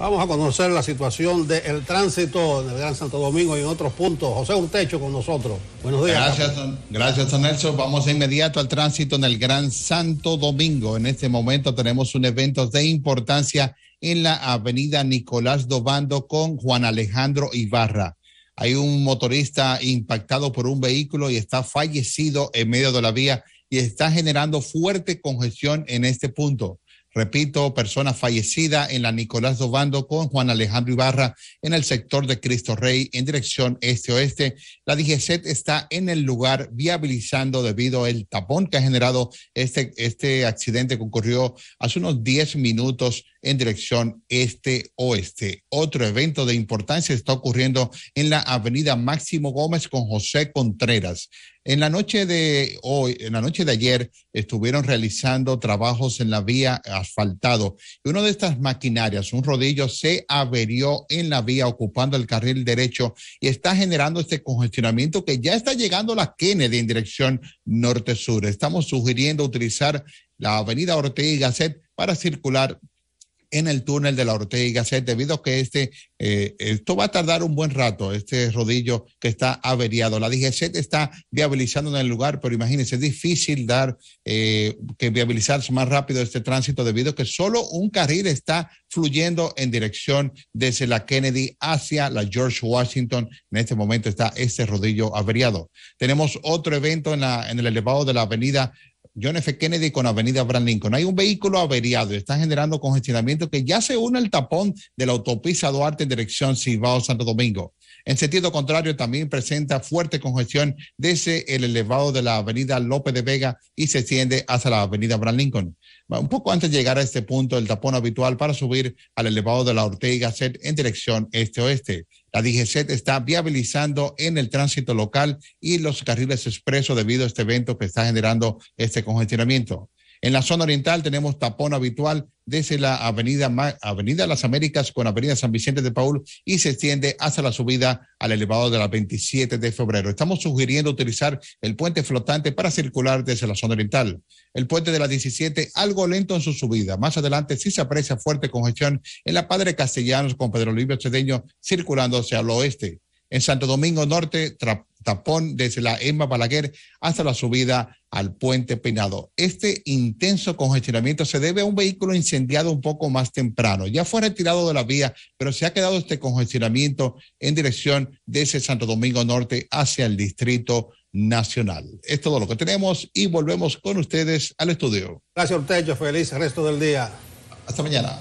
Vamos a conocer la situación del tránsito en el Gran Santo Domingo y en otros puntos. José Urtecho con nosotros. Buenos días. Gracias, gracias, Nelson. Vamos inmediato al tránsito en el Gran Santo Domingo. En este momento tenemos un evento de importancia en la avenida Nicolás Dobando con Juan Alejandro Ibarra. Hay un motorista impactado por un vehículo y está fallecido en medio de la vía y está generando fuerte congestión en este punto. Repito, persona fallecida en la Nicolás Dobando con Juan Alejandro Ibarra en el sector de Cristo Rey en dirección este-oeste. La DGCET está en el lugar viabilizando debido al tapón que ha generado este, este accidente que ocurrió hace unos 10 minutos en dirección este-oeste. Otro evento de importancia está ocurriendo en la avenida Máximo Gómez con José Contreras. En la noche de hoy, en la noche de ayer, estuvieron realizando trabajos en la vía asfaltado y una de estas maquinarias, un rodillo, se averió en la vía ocupando el carril derecho y está generando este congestionamiento que ya está llegando a la Kennedy en dirección norte-sur. Estamos sugiriendo utilizar la avenida Ortega y Gasset para circular en el túnel de la Ortega y debido a que este, eh, esto va a tardar un buen rato, este rodillo que está averiado. La DGC está viabilizando en el lugar, pero imagínense, es difícil dar eh, que viabilizar más rápido este tránsito debido a que solo un carril está fluyendo en dirección desde la Kennedy hacia la George Washington. En este momento está este rodillo averiado. Tenemos otro evento en, el elevado de la avenida John F. Kennedy con Avenida Brand Lincoln. Hay un vehículo averiado, está generando congestionamiento que ya se une al tapón de la autopista Duarte en dirección Cibao Santo Domingo. En sentido contrario, también presenta fuerte congestión desde el elevado de la Avenida López de Vega y se extiende hasta la Avenida Brand Lincoln un poco antes de llegar a este punto el tapón habitual para subir al elevado de la Ortega Set en dirección este-oeste. La Set está viabilizando en el tránsito local y los carriles expresos debido a este evento que está generando este congestionamiento. En la zona oriental tenemos tapón habitual desde la avenida, avenida Las Américas con avenida San Vicente de Paul y se extiende hasta la subida al elevado de la 27 de febrero. Estamos sugiriendo utilizar el puente flotante para circular desde la zona oriental. El puente de la 17 algo lento en su subida. Más adelante sí se aprecia fuerte congestión en la Padre Castellanos con Pedro Livio Cedeño circulándose al oeste. En Santo Domingo Norte, tra tapón desde la Emma Balaguer hasta la subida al puente Peinado. Este intenso congestionamiento se debe a un vehículo incendiado un poco más temprano. Ya fue retirado de la vía, pero se ha quedado este congestionamiento en dirección desde Santo Domingo Norte hacia el Distrito Nacional. Es todo lo que tenemos y volvemos con ustedes al estudio. Gracias a feliz resto del día. Hasta mañana.